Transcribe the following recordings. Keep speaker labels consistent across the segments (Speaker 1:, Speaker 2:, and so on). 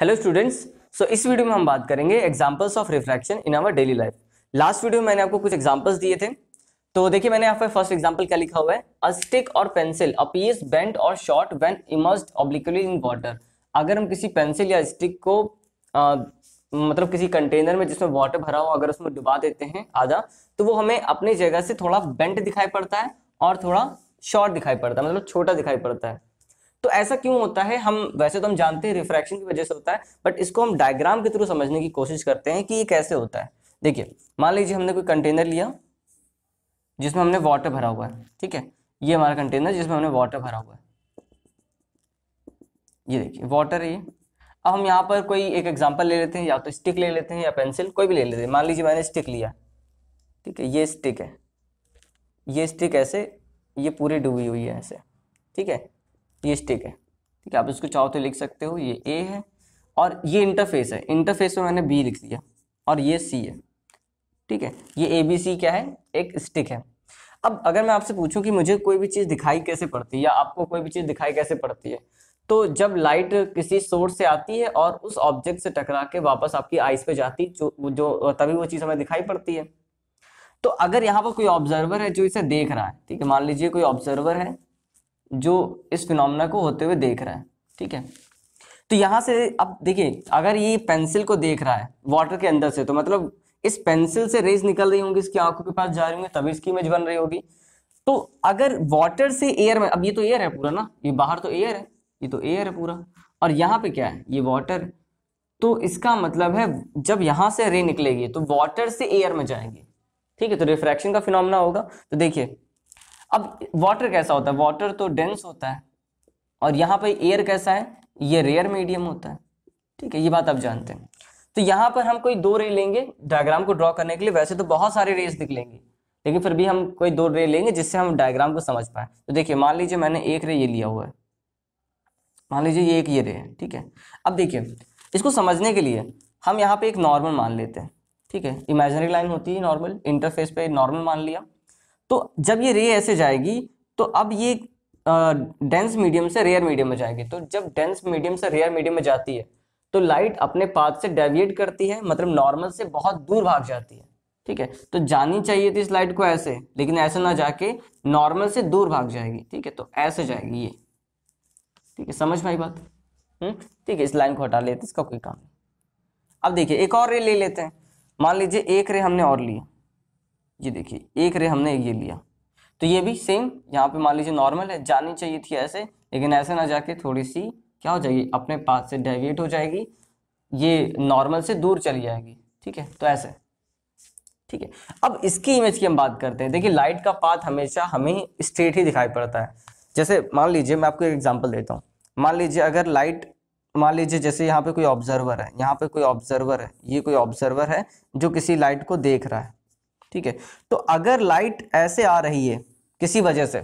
Speaker 1: Hello students so इस video में हम बात करेंगे examples of refraction in our daily life last video में मैंने आपको कुछ एग्जांपल्स दिए थे तो देखिए मैंने यहाँ पर फर्स्ट एग्जांपल क्या लिखा हुआ है a stick or pencil appears bent और short when immerse obliquely in water अगर हम किसी पेंसिल या स्टिक को आ, मतलब किसी कंटेनर में जिसमें वाटर भरा हो अगर उसमें डुबा देते हैं आधा तो वो हमें अपनी जगह से थोड़ा बेंट दिखाई पड़ता है और थोड़ा शॉर्ट दिखाई पड़ता है मतलब छोटा दिखाई पड़ता है तो ऐसा क्यों होता है हम वैसे तो हम जानते हैं रिफ्रैक्शन की वजह से होता है बट इसको हम डायग्राम के थ्रू समझने की कोशिश करते हैं कि ये कैसे होता है देखिए मान लीजिए हमने कोई कंटेनर लिया जिसमें हमने वाटर भरा हुआ है ठीक है ये हमारा कंटेनर जिसमें हमने वाटर भरा हुआ है ये देखिए वाटर है ये अब हम यहाँ पर कोई एक एग्जाम्पल ले लेते हैं या तो स्टिक ले लेते हैं या पेंसिल कोई भी ले लेते हैं मान लीजिए मैंने स्टिक लिया ठीक है ये स्टिक है ये स्टिक ऐसे ये पूरी डूबी हुई है ऐसे ठीक है ये स्टिक है ठीक है आप इसको चाहो तो लिख सकते हो ये ए है और ये इंटरफेस है इंटरफेस में मैंने बी लिख दिया और ये सी है ठीक है ये ए बी सी क्या है एक स्टिक है अब अगर मैं आपसे पूछूं कि मुझे कोई भी चीज़ दिखाई कैसे पड़ती है या आपको कोई भी चीज़ दिखाई कैसे पड़ती है तो जब लाइट किसी सोर्स से आती है और उस ऑब्जेक्ट से टकरा के वापस आपकी आइस पे जाती जो जो तभी वो चीज़ हमें दिखाई पड़ती है तो अगर यहाँ पर कोई ऑब्जर्वर है जो इसे देख रहा है ठीक है मान लीजिए कोई ऑब्जर्वर है जो इस फिनोमिना को होते हुए देख रहा है ठीक है तो यहाँ से अब देखिए अगर ये पेंसिल को देख रहा है वाटर के अंदर से तो मतलब इस पेंसिल से रेज निकल रही होंगी इसकी आंखों के पास जा रही होंगी तभी इसकी इमेज बन रही होगी तो अगर वाटर से एयर में अब ये तो एयर है पूरा ना ये बाहर तो एयर है ये तो एयर है पूरा और यहाँ पे क्या है ये वाटर तो इसका मतलब है जब यहाँ से रे निकलेगी तो वाटर से एयर में जाएंगे ठीक है तो रिफ्रैक्शन का फिनोमना होगा तो देखिए अब वाटर कैसा होता है वाटर तो डेंस होता है और यहाँ पर एयर कैसा है ये रेयर मीडियम होता है ठीक है ये बात आप जानते हैं तो यहाँ पर हम कोई दो रे लेंगे डायग्राम को ड्रॉ करने के लिए वैसे तो बहुत सारे रेस दिख लेंगे लेकिन फिर भी हम कोई दो रे लेंगे जिससे हम डायग्राम को समझ पाए तो देखिए मान लीजिए मैंने एक रे ये लिया हुआ है मान लीजिए ये एक ये रे है ठीक है अब देखिए इसको समझने के लिए हम यहाँ पे एक नॉर्मल मान लेते हैं ठीक है इमेजनरी लाइन होती है नॉर्मल इंटरफेस पे नॉर्मल मान लिया तो जब ये रे ऐसे जाएगी तो अब ये डेंस मीडियम से रेयर मीडियम में जाएगी तो जब डेंस मीडियम से रेयर मीडियम में जाती है तो लाइट अपने पाथ से डेविएट करती है मतलब नॉर्मल से बहुत दूर भाग जाती है ठीक है तो जानी चाहिए थी इस लाइट को ऐसे लेकिन ऐसे ना जाके नॉर्मल से दूर भाग जाएगी ठीक है तो ऐसे जाएगी ये ठीक है समझ भाई बात हम्म? ठीक है इस लाइन को हटा लेते इसका कोई काम अब देखिए एक और रे ले लेते हैं मान लीजिए एक रे हमने और लिया ये देखिए एक रे हमने ये लिया तो ये भी सेम यहाँ पे मान लीजिए नॉर्मल है जानी चाहिए थी ऐसे लेकिन ऐसे ना जाके थोड़ी सी क्या हो जाएगी अपने पास से डेविएट हो जाएगी ये नॉर्मल से दूर चली जाएगी ठीक है तो ऐसे ठीक है अब इसकी इमेज की हम बात करते हैं देखिए लाइट का पाथ हमेशा हमें स्ट्रेट ही दिखाई पड़ता है जैसे मान लीजिए मैं आपको एक एग्जाम्पल देता हूँ मान लीजिए अगर लाइट मान लीजिए जैसे यहाँ पे कोई ऑब्जर्वर है यहाँ पे कोई ऑब्जर्वर है ये कोई ऑब्जर्वर है जो किसी लाइट को देख रहा है ठीक है तो अगर लाइट ऐसे आ रही है किसी वजह से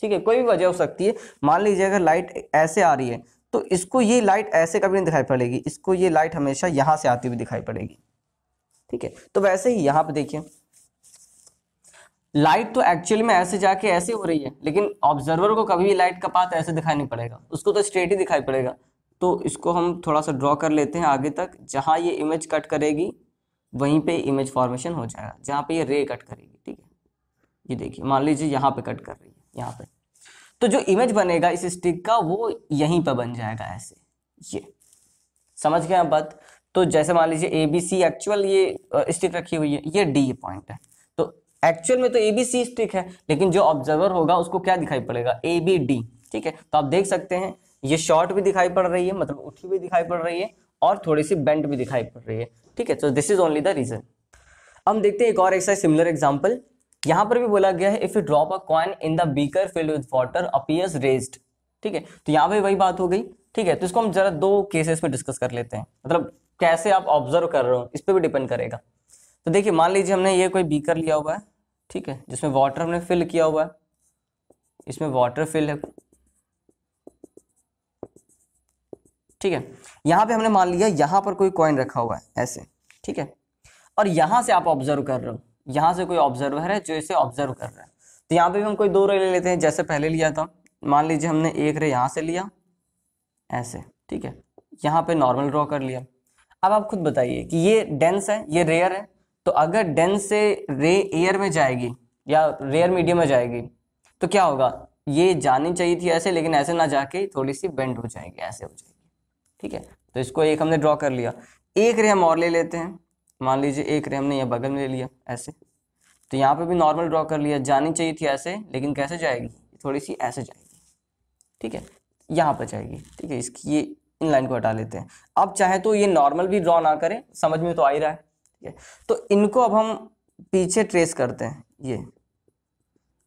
Speaker 1: ठीक है कोई भी वजह हो सकती है मान लीजिए अगर लाइट ऐसे आ रही है तो इसको ये लाइट ऐसे कभी नहीं दिखाई पड़ेगी इसको ये लाइट हमेशा यहां से आती हुई दिखाई पड़ेगी ठीक है तो वैसे ही यहां पर देखिए लाइट तो एक्चुअली में ऐसे जाके ऐसे हो रही है लेकिन ऑब्जर्वर को कभी भी लाइट का पात ऐसे दिखाई नहीं पड़ेगा उसको तो स्ट्रेट ही दिखाई पड़ेगा तो इसको हम थोड़ा सा ड्रॉ कर लेते हैं आगे तक जहां ये इमेज कट करेगी वहीं पे इमेज फॉर्मेशन हो जाएगा जहाँ पे ये रे कट करेगी ठीक है ये देखिए मान लीजिए यहाँ पे कट कर रही है यहाँ पे तो जो इमेज बनेगा इस स्टिक का वो यहीं पर बन जाएगा ऐसे ये समझ गए आप बात तो जैसे मान लीजिए ए बी सी एक्चुअल ये स्टिक रखी हुई है ये डी पॉइंट है तो एक्चुअल में तो ए बी सी स्टिक है लेकिन जो ऑब्जर्वर होगा उसको क्या दिखाई पड़ेगा ए बी डी ठीक है तो आप देख सकते हैं ये शॉर्ट भी दिखाई पड़ रही है मतलब उठी भी दिखाई पड़ रही है और थोड़ी सी बेंट भी दिखाई पड़ रही है ठीक है so this is only the reason हम देखते हैं एक और ऐसा सिमिलर एग्जाम्पल यहां पर भी बोला गया है if you drop a coin in the beaker filled with water appears raised ठीक है तो यहाँ पे वही बात हो गई ठीक है तो इसको हम जरा दो केसेस में डिस्कस कर लेते हैं मतलब कैसे आप ऑब्जर्व कर रहे हो इस पर भी डिपेंड करेगा तो देखिए मान लीजिए हमने ये कोई बीकर लिया हुआ है ठीक है जिसमें वाटर हमने फिल किया हुआ है इसमें वाटर फिल है ठीक है यहां पे हमने मान लिया यहां पर कोई कॉइन रखा हुआ है ऐसे ठीक है और यहां से आप ऑब्जर्व कर रहे हो यहां से कोई ऑब्जर्वर है जो इसे ऑब्जर्व कर रहा है तो यहां पे भी हम कोई दो रे ले लेते हैं जैसे पहले लिया था मान लीजिए हमने एक रे यहां से लिया ऐसे ठीक है यहां पे नॉर्मल ड्रॉ कर लिया अब आप खुद बताइए कि ये डेंस है ये रेयर है तो अगर डेंस से रे एयर में जाएगी या रेयर मीडियम में जाएगी तो क्या होगा ये जानी चाहिए थी ऐसे लेकिन ऐसे ना जाके थोड़ी सी बेंड हो जाएगी ऐसे हो जाएगी ठीक है तो इसको एक हमने ड्रॉ कर लिया एक रे हम और ले लेते हैं मान लीजिए एक रे हमने यहाँ बगल में ले लिया ऐसे तो यहाँ पे भी नॉर्मल ड्रॉ कर लिया जानी चाहिए थी ऐसे लेकिन कैसे जाएगी थोड़ी सी ऐसे जाएगी ठीक है यहाँ पर जाएगी ठीक है इसकी ये इन लाइन को हटा लेते हैं अब चाहे तो ये नॉर्मल भी ड्रॉ ना करें समझ में तो आ ही रहा है ठीक है तो इनको अब हम पीछे ट्रेस करते हैं ये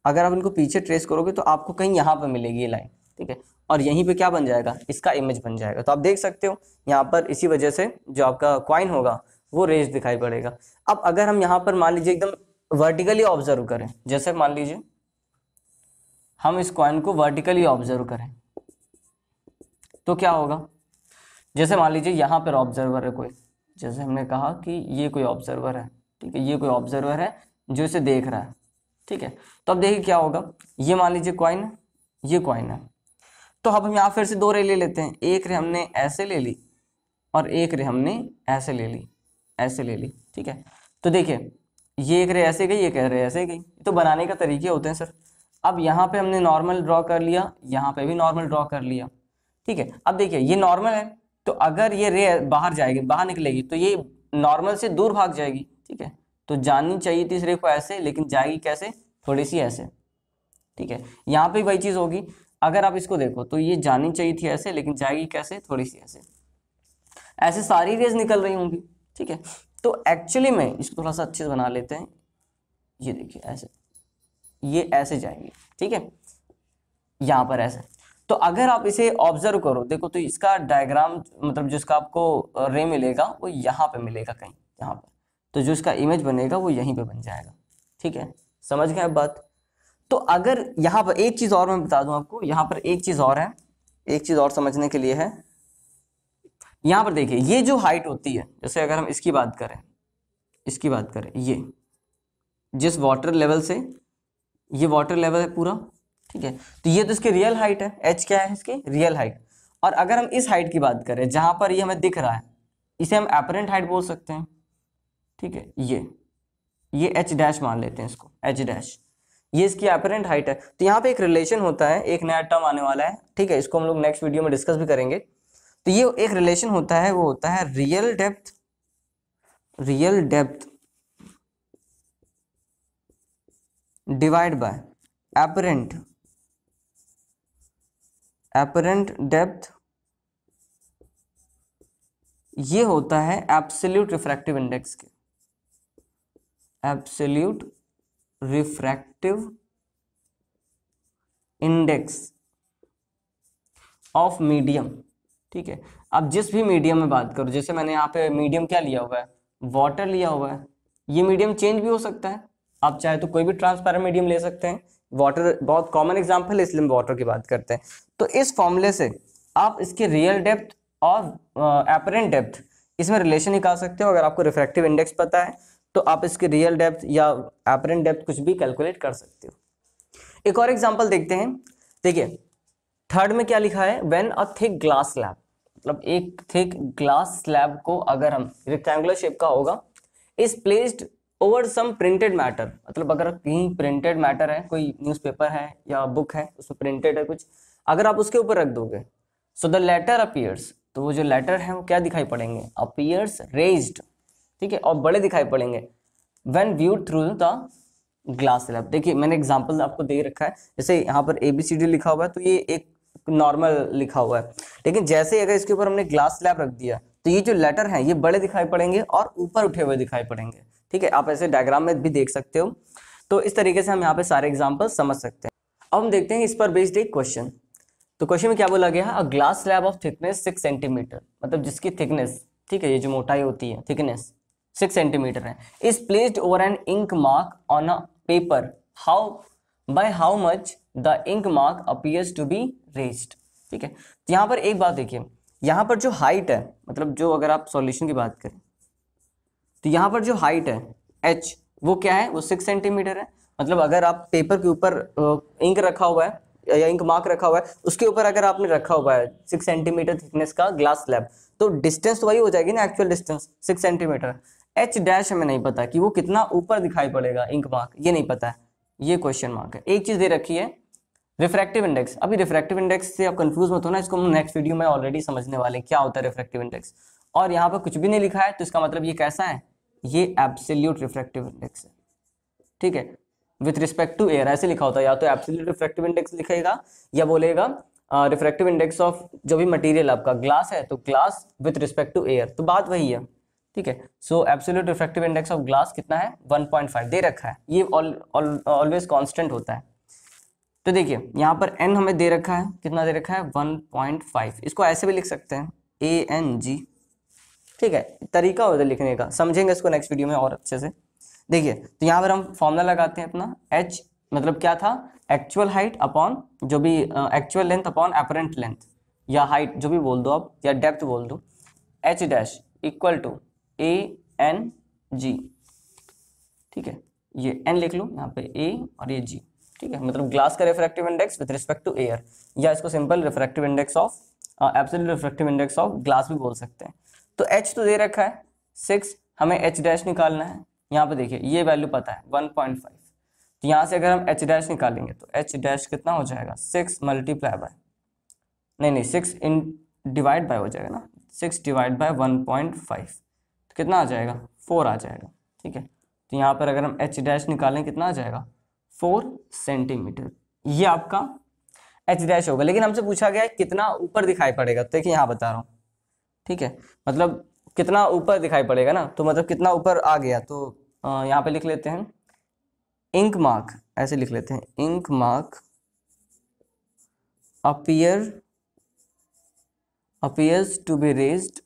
Speaker 1: अगर आप इनको पीछे ट्रेस करोगे तो आपको कहीं यहाँ पर मिलेगी ये लाइन ठीक है और यहीं पे क्या बन जाएगा इसका इमेज बन जाएगा तो आप देख सकते हो यहाँ पर इसी वजह से जो आपका क्वाइन होगा वो रेज दिखाई पड़ेगा अब अगर हम यहाँ पर मान लीजिए एकदम वर्टिकली ऑब्जर्व करें जैसे मान लीजिए हम इस क्वाइन को वर्टिकली ऑब्जर्व करें तो क्या होगा जैसे मान लीजिए यहाँ पर ऑब्जर्वर है कोई जैसे हमने कहा कि ये कोई ऑब्जर्वर है ठीक है ये कोई ऑब्जर्वर है जो इसे देख रहा है ठीक है तो अब देखिए क्या होगा ये मान लीजिए क्वाइन ये क्वाइन है तो अब हम यहाँ फिर से दो रे ले लेते हैं एक रे हमने ऐसे ले ली और एक रे हमने ऐसे ले ली ऐसे ले ली ठीक है तो देखिए ये एक रे ऐसे गई एक रहे ऐसे गई तो बनाने का तरीके होते हैं सर अब यहाँ पे हमने नॉर्मल ड्रॉ कर लिया यहाँ पे भी नॉर्मल ड्रॉ कर लिया ठीक है अब देखिए ये नॉर्मल है तो अगर ये रे बाहर जाएगी बाहर निकलेगी तो ये नॉर्मल से दूर भाग जाएगी ठीक है तो जाननी चाहिए थी इस रे को ऐसे लेकिन जाएगी कैसे थोड़ी सी ऐसे ठीक है यहाँ पे वही चीज़ होगी अगर आप इसको देखो तो ये जानी चाहिए थी ऐसे लेकिन जाएगी कैसे थोड़ी सी ऐसे ऐसे सारी रेज निकल रही होंगी ठीक है तो एक्चुअली में इसको थोड़ा सा अच्छे से बना लेते हैं ये देखिए ऐसे ये ऐसे जाएगी ठीक है यहाँ पर ऐसे तो अगर आप इसे ऑब्जर्व करो देखो तो इसका डायग्राम मतलब जिसका आपको रे मिलेगा वो यहाँ पे मिलेगा कहीं यहाँ पर तो जो इसका इमेज बनेगा वो यहीं पे बन जाएगा ठीक है समझ गए अब बात तो अगर यहाँ पर एक चीज़ और मैं बता दूं आपको यहाँ पर एक चीज़ और है एक चीज़ और समझने के लिए है यहाँ पर देखिए ये जो हाइट होती है जैसे अगर हम इसकी बात करें इसकी बात करें ये जिस वाटर लेवल से ये वाटर लेवल है पूरा ठीक है तो ये तो इसकी रियल हाइट है एच क्या है इसकी रियल हाइट और अगर हम इस हाइट की बात करें जहां पर ये हमें दिख रहा है इसे हम एपरेंट हाइट बोल सकते हैं ठीक है ये ये एच डैश मान लेते हैं इसको एच डैश ये इसकी अपेरेंट हाइट है तो यहाँ पे एक रिलेशन होता है एक नया टर्म आने वाला है ठीक है इसको हम लोग नेक्स्ट वीडियो में डिस्कस भी करेंगे तो ये एक रिलेशन होता है वो होता है real depth real depth divide by apparent apparent depth ये होता है एब्सोल्यूट रिफ्रैक्टिव इंडेक्स के absolute refractive index of medium ठीक है अब जिस भी मीडियम में बात करो जैसे मैंने यहाँ पे मीडियम क्या लिया हुआ है वाटर लिया हुआ है ये मीडियम चेंज भी हो सकता है आप चाहे तो कोई भी ट्रांसपेरेंट मीडियम ले सकते हैं वाटर बहुत कॉमन एग्जाम्पल है इसलिए हम वाटर की बात करते हैं तो इस फॉर्मूले से आप इसके रियल डेप्थ और एपरेंट डेप्थ इसमें रिलेशन निकाल सकते हो अगर आपको रिफ्रैक्टिव इंडेक्स पता है तो आप इसके रियल डेप्थ या एपरेंट डेप्थ कुछ भी कैलकुलेट कर सकते हो एक और एग्जाम्पल देखते हैं देखिए थर्ड में क्या लिखा है when a thick glass slab मतलब एक थिक ग्लास स्लैब को अगर हम रेक्टेंगुलर शेप का होगा is placed over some printed matter मतलब अगर कहीं प्रिंटेड मैटर है कोई न्यूज़पेपर है या बुक है उसमें प्रिंटेड है कुछ अगर आप उसके ऊपर रख दोगे सो द लेटर अपीयर्स तो वो जो लेटर है वो क्या दिखाई पड़ेंगे अपीयर्स रेज्ड ठीक है और बड़े दिखाई पड़ेंगे when view through the glass slab देखिए मैंने एग्जाम्पल आपको दे रखा है जैसे यहाँ पर ए बी सी डी लिखा हुआ है तो ये एक नॉर्मल लिखा हुआ है लेकिन जैसे ही अगर इसके ऊपर हमने ग्लास स्लैब रख दिया तो ये जो लेटर है ये बड़े दिखाई पड़ेंगे और ऊपर उठे हुए दिखाई पड़ेंगे ठीक है आप ऐसे डायग्राम में भी देख सकते हो तो इस तरीके से हम यहाँ पे सारे एग्जाम्पल समझ सकते हैं अब हम देखते हैं इस पर बेस्ड एक क्वेश्चन तो क्वेश्चन में क्या बोला गया है a glass slab of thickness six centimetre मतलब जिसकी थिकनेस ठीक है ये जो मोटाई होती है थिकनेस सिक्स सेंटीमीटर है is placed over an ink mark on a paper how by how much the ink mark appears to be raised ठीक है तो यहाँ पर एक बात देखिए यहाँ पर जो हाइट है मतलब जो अगर आप सॉल्यूशन की बात करें तो यहाँ पर जो हाइट है एच वो क्या है वो सिक्स सेंटीमीटर है मतलब अगर आप पेपर के ऊपर इंक रखा हुआ है या इंक मार्क रखा हुआ है उसके ऊपर अगर आपने रखा हुआ है सिक्स सेंटीमीटर थिकनेस का ग्लास स्लैब तो डिस्टेंस तो वही हो जाएगी ना actual distance six centimetre H dash हमें नहीं पता कि वो कितना ऊपर दिखाई पड़ेगा इंक मार्क ये नहीं पता है ये क्वेश्चन मार्क है एक चीज़ दे रखी है रिफ्रैक्टिव इंडेक्स अभी रिफ्रैक्टिव इंडेक्स से आप कंफ्यूज मत होना इसको हम नेक्स्ट वीडियो में ऑलरेडी समझने वाले हैं क्या होता है रिफ्रैक्टिव इंडेक्स और यहाँ पर कुछ भी नहीं लिखा है तो इसका मतलब ये कैसा है ये एब्सोल्यूट रिफ्रैक्टिव इंडेक्स है ठीक है विथ रिस्पेक्ट टू एयर ऐसे लिखा होता है या तो एब्सोल्यूट रिफ्रैक्टिव इंडेक्स लिखेगा या बोलेगा रिफ्रैक्टिव इंडेक्स ऑफ जो भी मटेरियल आपका ग्लास है तो glass with respect to air तो बात वही है ठीक है so absolute refractive index of glass कितना है 1.5 दे रखा है ये ऑलवेज कांस्टेंट होता है तो देखिए यहाँ पर एन हमें दे रखा है कितना दे रखा है 1.5 इसको ऐसे भी लिख सकते हैं ए एन जी ठीक है तरीका होता है लिखने का समझेंगे इसको नेक्स्ट वीडियो में और अच्छे से देखिए तो यहाँ पर हम फॉर्मूला लगाते हैं अपना एच मतलब क्या था एक्चुअल हाइट अपॉन जो भी actual length upon apparent length या हाइट जो भी बोल दो आप या डेप्थ बोल दो H dash equal to A N G ठीक है ये एन लिख लो यहाँ पे ए और ये जी ठीक है मतलब ग्लास का refractive index with respect to air या इसको simple refractive index of absolute refractive index of glass भी बोल सकते हैं तो एच तो दे रखा है सिक्स हमें एच डैश निकालना है यहाँ पे देखिए ये वैल्यू पता है वन पॉइंट फाइव तो यहाँ से अगर हम एच डैश निकालेंगे तो एच डैश कितना हो जाएगा सिक्स मल्टीप्लाई बाय नहीं नहीं सिक्स इन डिवाइड बाय हो जाएगा ना six divide by one point five तो कितना आ जाएगा फोर आ जाएगा ठीक है तो यहाँ पर अगर हम एच डैश निकालें कितना आ जाएगा फोर सेंटीमीटर ये आपका एच डैश होगा लेकिन हमसे पूछा गया है कितना ऊपर दिखाई पड़ेगा तो देखिए यहाँ बता रहा हूँ ठीक है मतलब कितना ऊपर दिखाई पड़ेगा ना तो मतलब कितना ऊपर आ गया तो यहाँ पे लिख लेते हैं इंक मार्क ऐसे लिख लेते हैं ink mark appear appears to be raised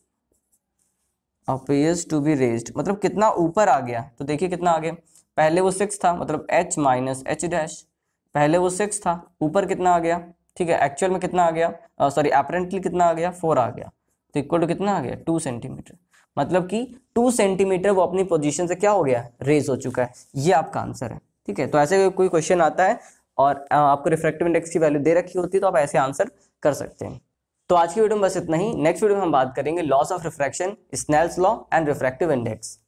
Speaker 1: appears to be raise मतलब कितना ऊपर आ गया तो देखिए कितना आ गया पहले वो सिक्स था मतलब एच माइनस एच डैश पहले वो सिक्स था ऊपर कितना आ गया ठीक है एक्चुअल में कितना आ गया सॉरी uh, अपरेंटली कितना आ गया फोर आ गया तो इक्वल टू कितना आ गया टू सेंटीमीटर मतलब कि टू सेंटीमीटर वो अपनी पोजीशन से क्या हो गया रेज हो चुका है ये आपका आंसर है ठीक है तो ऐसे कोई क्वेश्चन आता है और आपको रिफ्रेक्टिव इंडेक्स की वैल्यू दे रखी होती है तो आप ऐसे आंसर कर सकते हैं तो आज की वीडियो में बस इतना ही नेक्स्ट वीडियो में हम बात करेंगे laws of refraction Snell's law and refractive index